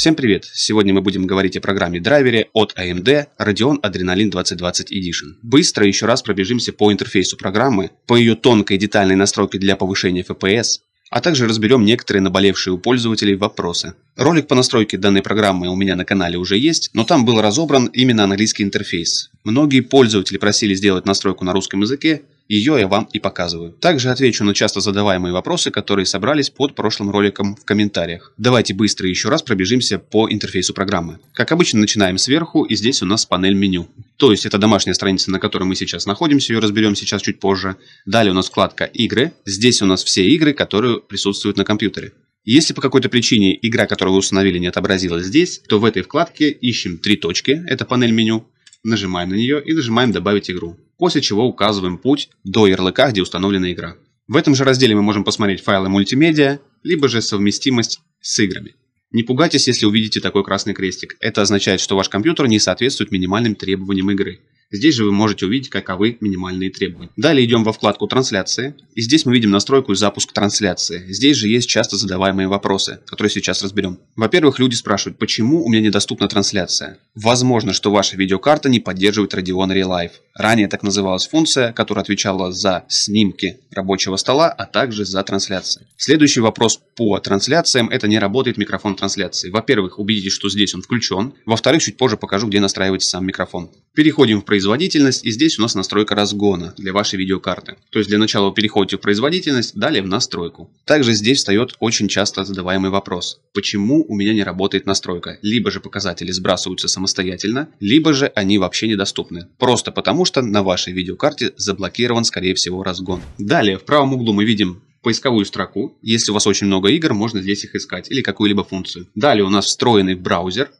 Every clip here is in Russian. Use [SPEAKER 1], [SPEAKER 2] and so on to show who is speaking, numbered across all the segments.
[SPEAKER 1] Всем привет! Сегодня мы будем говорить о программе-драйвере от AMD Radeon Adrenaline 2020 Edition. Быстро еще раз пробежимся по интерфейсу программы, по ее тонкой детальной настройке для повышения FPS, а также разберем некоторые наболевшие у пользователей вопросы. Ролик по настройке данной программы у меня на канале уже есть, но там был разобран именно английский интерфейс. Многие пользователи просили сделать настройку на русском языке, ее я вам и показываю. Также отвечу на часто задаваемые вопросы, которые собрались под прошлым роликом в комментариях. Давайте быстро еще раз пробежимся по интерфейсу программы. Как обычно, начинаем сверху, и здесь у нас панель меню. То есть это домашняя страница, на которой мы сейчас находимся, ее разберем сейчас чуть позже. Далее у нас вкладка «Игры». Здесь у нас все игры, которые присутствуют на компьютере. Если по какой-то причине игра, которую вы установили, не отобразилась здесь, то в этой вкладке ищем три точки, это панель меню, нажимаем на нее и нажимаем «Добавить игру» после чего указываем путь до ярлыка, где установлена игра. В этом же разделе мы можем посмотреть файлы мультимедиа, либо же совместимость с играми. Не пугайтесь, если увидите такой красный крестик. Это означает, что ваш компьютер не соответствует минимальным требованиям игры. Здесь же вы можете увидеть, каковы минимальные требования. Далее идем во вкладку «Трансляции», и здесь мы видим настройку «Запуск трансляции». Здесь же есть часто задаваемые вопросы, которые сейчас разберем. Во-первых, люди спрашивают, почему у меня недоступна трансляция? Возможно, что ваша видеокарта не поддерживает Radeon Relive. Ранее так называлась функция, которая отвечала за снимки рабочего стола, а также за трансляции. Следующий вопрос по трансляциям – это не работает микрофон трансляции. Во-первых, убедитесь, что здесь он включен. Во-вторых, чуть позже покажу, где настраивается сам микрофон. Переходим в производительность, и здесь у нас настройка разгона для вашей видеокарты. То есть для начала вы переходите в производительность, далее в настройку. Также здесь встает очень часто задаваемый вопрос. Почему у меня не работает настройка? Либо же показатели сбрасываются самостоятельно, либо же они вообще недоступны. Просто потому, что на вашей видеокарте заблокирован, скорее всего, разгон. Далее, в правом углу мы видим поисковую строку. Если у вас очень много игр, можно здесь их искать или какую-либо функцию. Далее у нас встроенный браузер,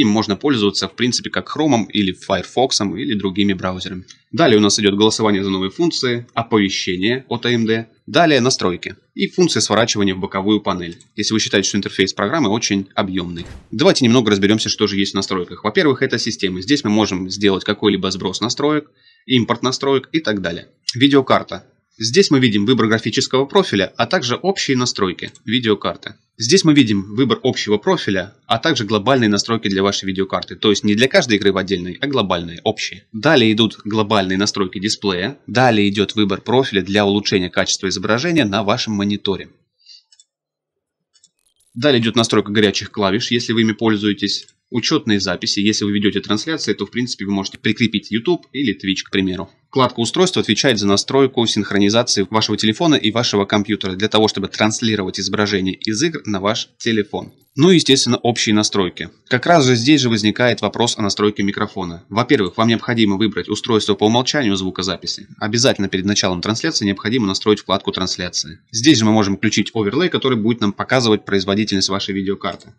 [SPEAKER 1] им можно пользоваться, в принципе, как Chrome или Firefox или другими браузерами. Далее у нас идет голосование за новые функции, оповещение от AMD, далее настройки и функция сворачивания в боковую панель, если вы считаете, что интерфейс программы очень объемный. Давайте немного разберемся, что же есть в настройках. Во-первых, это системы. Здесь мы можем сделать какой-либо сброс настроек, импорт настроек и так далее. Видеокарта. Здесь мы видим выбор графического профиля, а также общие настройки видеокарты. Здесь мы видим выбор общего профиля, а также глобальные настройки для вашей видеокарты, то есть не для каждой игры в отдельной, а глобальные, общие. Далее идут глобальные настройки дисплея, далее идет выбор профиля для улучшения качества изображения на вашем мониторе. Далее идет настройка горячих клавиш, если вы ими пользуетесь учетные записи. Если вы ведете трансляции, то в принципе вы можете прикрепить YouTube или Twitch, к примеру. Кладка устройства отвечает за настройку синхронизации вашего телефона и вашего компьютера для того, чтобы транслировать изображение из игр на ваш телефон. Ну и, естественно, общие настройки. Как раз же здесь же возникает вопрос о настройке микрофона. Во-первых, вам необходимо выбрать устройство по умолчанию звукозаписи. Обязательно перед началом трансляции необходимо настроить вкладку трансляции. Здесь же мы можем включить оверлей, который будет нам показывать производительность вашей видеокарты.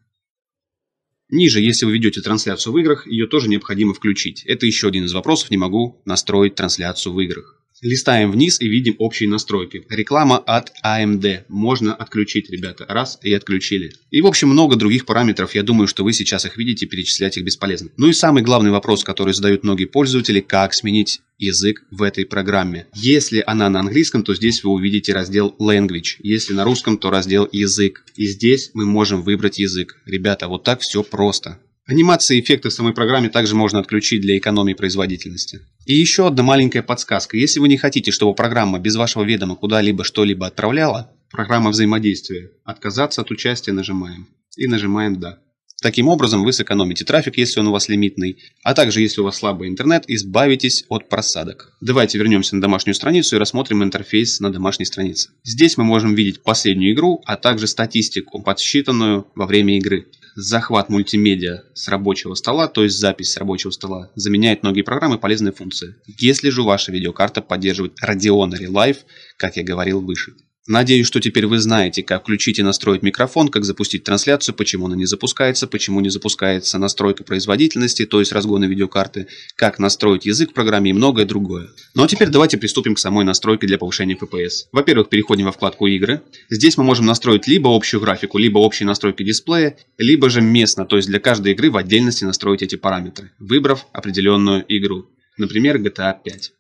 [SPEAKER 1] Ниже, если вы ведете трансляцию в играх, ее тоже необходимо включить. Это еще один из вопросов, не могу настроить трансляцию в играх. Листаем вниз и видим общие настройки. Реклама от AMD. А Можно отключить, ребята. Раз и отключили. И в общем много других параметров. Я думаю, что вы сейчас их видите, перечислять их бесполезно. Ну и самый главный вопрос, который задают многие пользователи, как сменить язык в этой программе. Если она на английском, то здесь вы увидите раздел Language. Если на русском, то раздел Язык. И здесь мы можем выбрать язык. Ребята, вот так все просто. Анимации эффекты в самой программе также можно отключить для экономии производительности. И еще одна маленькая подсказка. Если вы не хотите, чтобы программа без вашего ведома куда-либо что-либо отправляла, программа взаимодействия, отказаться от участия нажимаем. И нажимаем «Да». Таким образом, вы сэкономите трафик, если он у вас лимитный, а также, если у вас слабый интернет, избавитесь от просадок. Давайте вернемся на домашнюю страницу и рассмотрим интерфейс на домашней странице. Здесь мы можем видеть последнюю игру, а также статистику, подсчитанную во время игры захват мультимедиа с рабочего стола, то есть запись с рабочего стола, заменяет многие программы полезные функции. Если же ваша видеокарта поддерживает Radeon Relive, как я говорил выше – Надеюсь, что теперь вы знаете, как включить и настроить микрофон, как запустить трансляцию, почему она не запускается, почему не запускается настройка производительности, то есть разгона видеокарты, как настроить язык в программе и многое другое. Ну а теперь давайте приступим к самой настройке для повышения FPS. Во-первых, переходим во вкладку «Игры». Здесь мы можем настроить либо общую графику, либо общие настройки дисплея, либо же местно, то есть для каждой игры в отдельности настроить эти параметры, выбрав определенную игру. Например, GTA 5.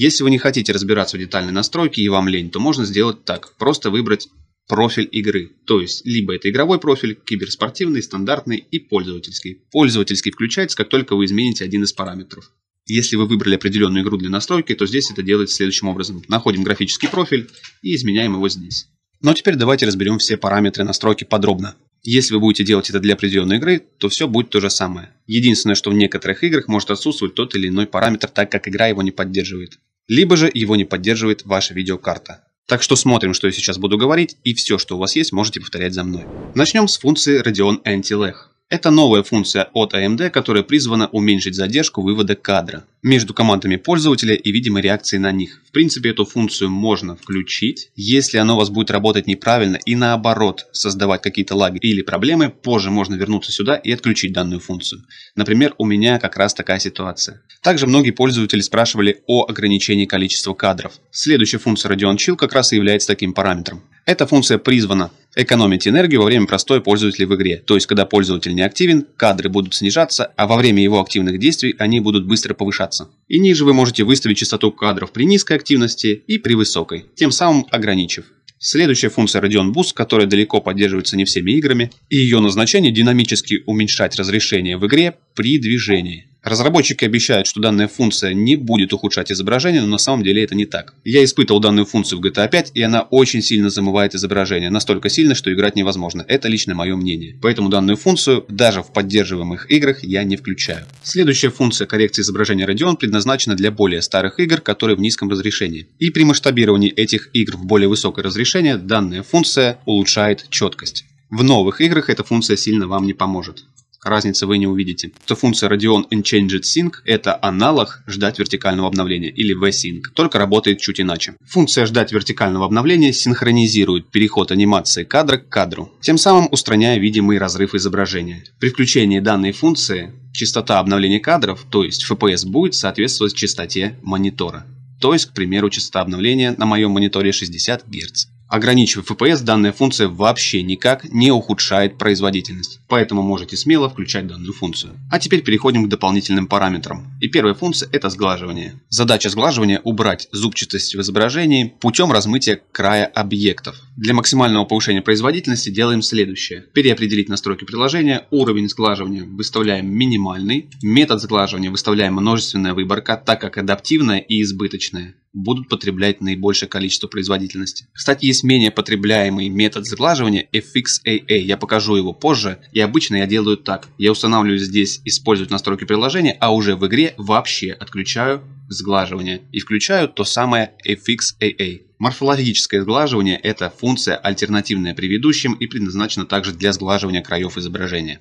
[SPEAKER 1] Если вы не хотите разбираться в детальной настройке и вам лень, то можно сделать так. Просто выбрать профиль игры. То есть, либо это игровой профиль, киберспортивный, стандартный и пользовательский. Пользовательский включается, как только вы измените один из параметров. Если вы выбрали определенную игру для настройки, то здесь это делается следующим образом. Находим графический профиль и изменяем его здесь. Но ну, а теперь давайте разберем все параметры настройки подробно. Если вы будете делать это для определенной игры, то все будет то же самое. Единственное, что в некоторых играх может отсутствовать тот или иной параметр, так как игра его не поддерживает либо же его не поддерживает ваша видеокарта. Так что смотрим, что я сейчас буду говорить, и все, что у вас есть, можете повторять за мной. Начнем с функции Radeon Anti-Lag. Это новая функция от AMD, которая призвана уменьшить задержку вывода кадра между командами пользователя и видимой реакцией на них. В принципе, эту функцию можно включить. Если оно у вас будет работать неправильно и наоборот создавать какие-то лаги или проблемы, позже можно вернуться сюда и отключить данную функцию. Например, у меня как раз такая ситуация. Также многие пользователи спрашивали о ограничении количества кадров. Следующая функция Radeon Chill как раз и является таким параметром. Эта функция призвана экономить энергию во время простой пользователя в игре, то есть когда пользователь не активен, кадры будут снижаться, а во время его активных действий они будут быстро повышаться. И ниже вы можете выставить частоту кадров при низкой активности и при высокой, тем самым ограничив. Следующая функция Radeon Boost, которая далеко поддерживается не всеми играми, и ее назначение динамически уменьшать разрешение в игре при движении. Разработчики обещают, что данная функция не будет ухудшать изображение, но на самом деле это не так. Я испытывал данную функцию в GTA 5, и она очень сильно замывает изображение, настолько сильно, что играть невозможно. Это лично мое мнение. Поэтому данную функцию даже в поддерживаемых играх я не включаю. Следующая функция коррекции изображения Radeon предназначена для более старых игр, которые в низком разрешении. И при масштабировании этих игр в более высокое разрешение данная функция улучшает четкость. В новых играх эта функция сильно вам не поможет разницы вы не увидите. Эта функция Radeon Unchanged Sync – это аналог ждать вертикального обновления или VSync, только работает чуть иначе. Функция ждать вертикального обновления синхронизирует переход анимации кадра к кадру, тем самым устраняя видимый разрыв изображения. При включении данной функции частота обновления кадров, то есть FPS, будет соответствовать частоте монитора. То есть, к примеру, частота обновления на моем мониторе 60 Гц. Ограничивая FPS, данная функция вообще никак не ухудшает производительность, поэтому можете смело включать данную функцию. А теперь переходим к дополнительным параметрам. И первая функция – это сглаживание. Задача сглаживания – убрать зубчатость в изображении путем размытия края объектов. Для максимального повышения производительности делаем следующее. Переопределить настройки приложения, уровень сглаживания выставляем минимальный, метод сглаживания выставляем множественная выборка, так как адаптивная и избыточная будут потреблять наибольшее количество производительности. Кстати, есть менее потребляемый метод сглаживания FXAA, я покажу его позже, и обычно я делаю так. Я устанавливаю здесь «Использовать настройки приложения», а уже в игре вообще отключаю сглаживание и включаю то самое FXAA. Морфологическое сглаживание – это функция, альтернативная предыдущим и предназначена также для сглаживания краев изображения.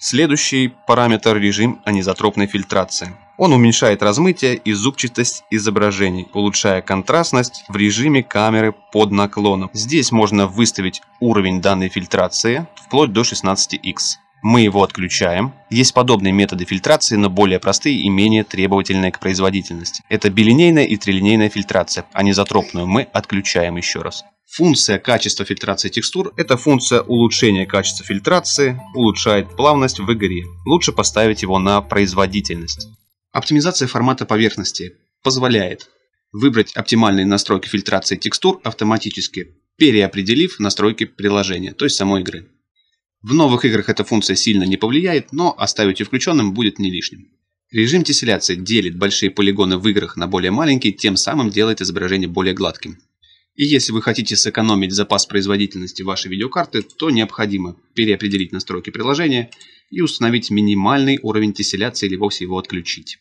[SPEAKER 1] Следующий параметр – режим анизотропной фильтрации. Он уменьшает размытие и зубчатость изображений, улучшая контрастность в режиме камеры под наклоном. Здесь можно выставить уровень данной фильтрации вплоть до 16x. Мы его отключаем. Есть подобные методы фильтрации, но более простые и менее требовательные к производительности. Это билинейная и трилинейная фильтрация. А незатропную мы отключаем еще раз. Функция качества фильтрации текстур – это функция улучшения качества фильтрации, улучшает плавность в игре. Лучше поставить его на производительность. Оптимизация формата поверхности позволяет выбрать оптимальные настройки фильтрации текстур автоматически, переопределив настройки приложения, то есть самой игры. В новых играх эта функция сильно не повлияет, но оставить ее включенным будет не лишним. Режим тесселяции делит большие полигоны в играх на более маленькие, тем самым делает изображение более гладким. И если вы хотите сэкономить запас производительности вашей видеокарты, то необходимо переопределить настройки приложения и установить минимальный уровень тесселяции или вовсе его отключить.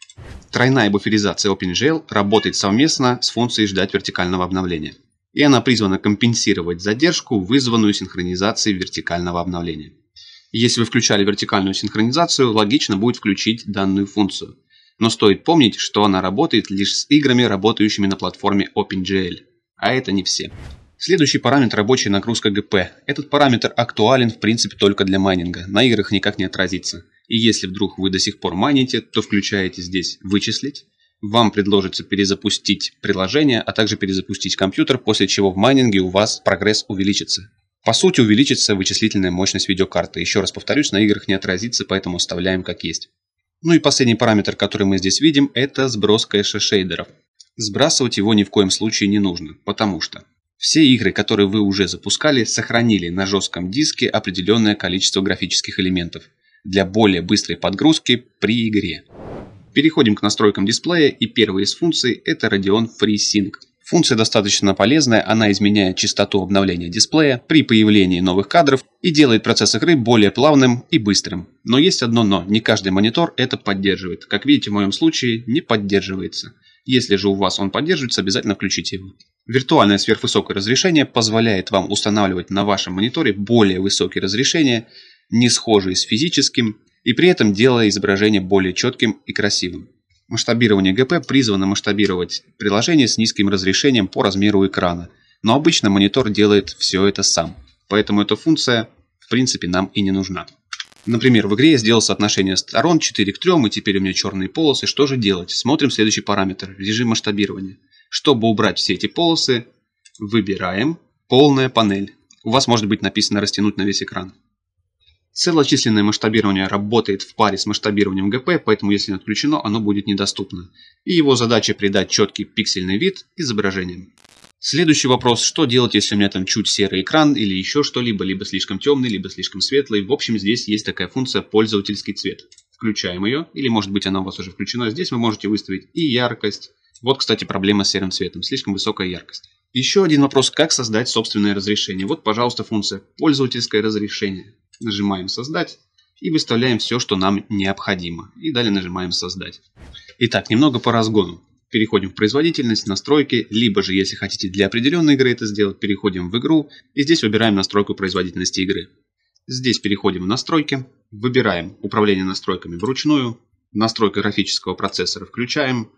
[SPEAKER 1] Тройная буферизация OpenGL работает совместно с функцией «Ждать вертикального обновления» и она призвана компенсировать задержку, вызванную синхронизацией вертикального обновления. Если вы включали вертикальную синхронизацию, логично будет включить данную функцию. Но стоит помнить, что она работает лишь с играми, работающими на платформе OpenGL. А это не все. Следующий параметр – рабочая нагрузка ГП. Этот параметр актуален в принципе только для майнинга, на играх никак не отразится. И если вдруг вы до сих пор майните, то включаете здесь «Вычислить», вам предложится перезапустить приложение, а также перезапустить компьютер, после чего в майнинге у вас прогресс увеличится. По сути, увеличится вычислительная мощность видеокарты. Еще раз повторюсь, на играх не отразится, поэтому оставляем как есть. Ну и последний параметр, который мы здесь видим, это сброс кэша шейдеров. Сбрасывать его ни в коем случае не нужно, потому что все игры, которые вы уже запускали, сохранили на жестком диске определенное количество графических элементов для более быстрой подгрузки при игре. Переходим к настройкам дисплея и первая из функций это Radeon FreeSync. Функция достаточно полезная, она изменяет частоту обновления дисплея при появлении новых кадров и делает процесс игры более плавным и быстрым. Но есть одно но, не каждый монитор это поддерживает. Как видите в моем случае не поддерживается. Если же у вас он поддерживается, обязательно включите его. Виртуальное сверхвысокое разрешение позволяет вам устанавливать на вашем мониторе более высокие разрешения, не схожие с физическим, и при этом делая изображение более четким и красивым. Масштабирование ГП призвано масштабировать приложение с низким разрешением по размеру экрана, но обычно монитор делает все это сам, поэтому эта функция в принципе нам и не нужна. Например, в игре я сделал соотношение сторон 4 к 3, и теперь у меня черные полосы. Что же делать? Смотрим следующий параметр, режим масштабирования. Чтобы убрать все эти полосы, выбираем полная панель. У вас может быть написано «растянуть на весь экран». Целочисленное масштабирование работает в паре с масштабированием ГП, поэтому если отключено, оно будет недоступно. И его задача придать четкий пиксельный вид изображениям. Следующий вопрос, что делать, если у меня там чуть серый экран или еще что-либо, либо слишком темный, либо слишком светлый. В общем, здесь есть такая функция пользовательский цвет. Включаем ее, или может быть она у вас уже включена. Здесь вы можете выставить и яркость. Вот, кстати, проблема с серым цветом, слишком высокая яркость. Еще один вопрос, как создать собственное разрешение. Вот, пожалуйста, функция пользовательское разрешение. Нажимаем создать и выставляем все, что нам необходимо. И далее нажимаем создать. Итак, немного по разгону переходим в производительность, настройки, либо же, если хотите для определенной игры это сделать, переходим в игру и здесь выбираем настройку производительности игры. Здесь переходим в настройки, выбираем управление настройками вручную, настройка графического процессора включаем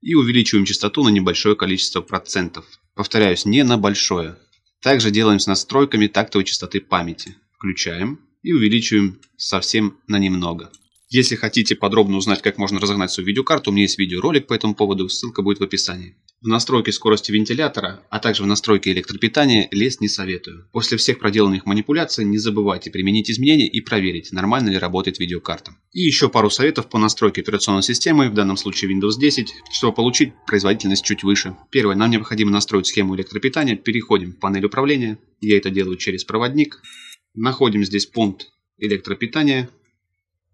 [SPEAKER 1] и увеличиваем частоту на небольшое количество процентов. Повторяюсь, не на большое. Также делаем с настройками тактовой частоты памяти. Включаем и увеличиваем совсем на немного. Если хотите подробно узнать, как можно разогнать свою видеокарту, у меня есть видеоролик по этому поводу, ссылка будет в описании. В настройке скорости вентилятора, а также в настройке электропитания лезть не советую. После всех проделанных манипуляций не забывайте применить изменения и проверить, нормально ли работает видеокарта. И еще пару советов по настройке операционной системы, в данном случае Windows 10, чтобы получить производительность чуть выше. Первое, нам необходимо настроить схему электропитания, переходим в панель управления, я это делаю через проводник, находим здесь пункт электропитания,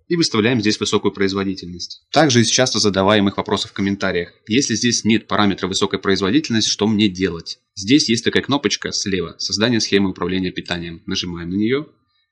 [SPEAKER 1] и выставляем здесь высокую производительность. Также из часто задаваемых вопросов в комментариях. Если здесь нет параметра высокой производительности, что мне делать? Здесь есть такая кнопочка слева «Создание схемы управления питанием». Нажимаем на нее,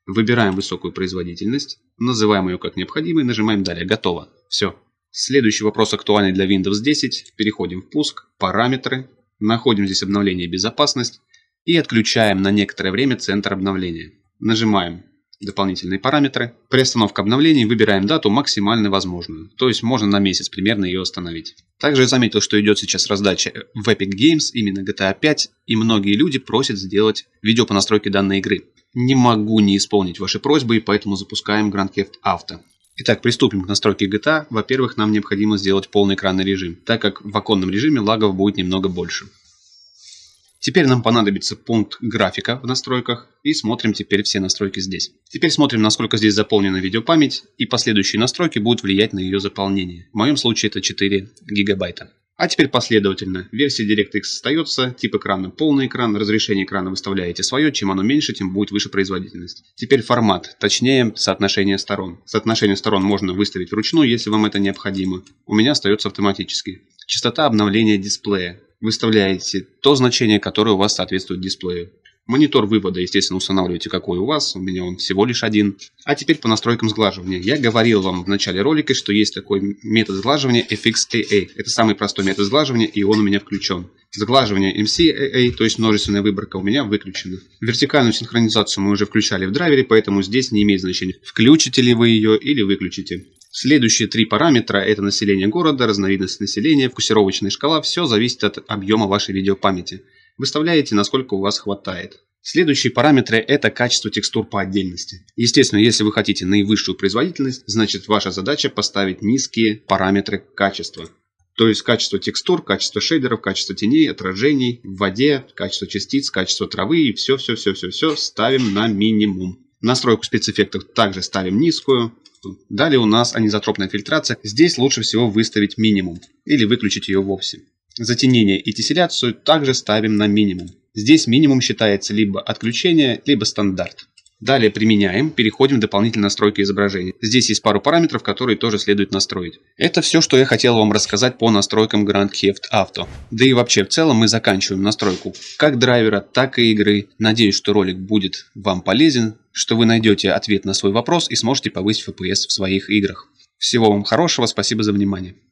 [SPEAKER 1] выбираем высокую производительность, называем ее как необходимо нажимаем «Далее». Готово. Все. Следующий вопрос актуальный для Windows 10. Переходим в пуск, параметры, находим здесь обновление безопасность и отключаем на некоторое время центр обновления. Нажимаем дополнительные параметры. Приостановка обновлений выбираем дату максимально возможную, то есть можно на месяц примерно ее остановить. Также я заметил, что идет сейчас раздача э, в Epic Games именно GTA 5, и многие люди просят сделать видео по настройке данной игры. Не могу не исполнить ваши просьбы, и поэтому запускаем Grand Theft Auto. Итак, приступим к настройке GTA. Во-первых, нам необходимо сделать полный экранный режим, так как в оконном режиме лагов будет немного больше. Теперь нам понадобится пункт графика в настройках и смотрим теперь все настройки здесь. Теперь смотрим, насколько здесь заполнена видеопамять и последующие настройки будут влиять на ее заполнение. В моем случае это 4 гигабайта. А теперь последовательно. Версия DirectX остается, тип экрана полный экран, разрешение экрана выставляете свое, чем оно меньше, тем будет выше производительность. Теперь формат, точнее соотношение сторон. Соотношение сторон можно выставить вручную, если вам это необходимо. У меня остается автоматически. Частота обновления дисплея. Выставляете то значение, которое у вас соответствует дисплею. Монитор вывода, естественно, устанавливайте, какой у вас. У меня он всего лишь один. А теперь по настройкам сглаживания. Я говорил вам в начале ролика, что есть такой метод сглаживания FXAA. Это самый простой метод сглаживания, и он у меня включен. Сглаживание MCAA, то есть множественная выборка, у меня выключена. Вертикальную синхронизацию мы уже включали в драйвере, поэтому здесь не имеет значения, включите ли вы ее или выключите. Следующие три параметра – это население города, разновидность населения, фокусировочная шкала – все зависит от объема вашей видеопамяти. Выставляете, насколько у вас хватает. Следующие параметры – это качество текстур по отдельности. Естественно, если вы хотите наивысшую производительность, значит ваша задача поставить низкие параметры качества. То есть качество текстур, качество шейдеров, качество теней, отражений в воде, качество частиц, качество травы и все-все-все-все-все ставим на минимум. Настройку спецэффектов также ставим низкую. Далее у нас анизотропная фильтрация. Здесь лучше всего выставить минимум или выключить ее вовсе. Затенение и тесселяцию также ставим на минимум. Здесь минимум считается либо отключение, либо стандарт. Далее применяем, переходим в дополнительные настройки изображения. Здесь есть пару параметров, которые тоже следует настроить. Это все, что я хотел вам рассказать по настройкам Grand Theft Auto. Да и вообще в целом мы заканчиваем настройку как драйвера, так и игры. Надеюсь, что ролик будет вам полезен, что вы найдете ответ на свой вопрос и сможете повысить FPS в своих играх. Всего вам хорошего, спасибо за внимание.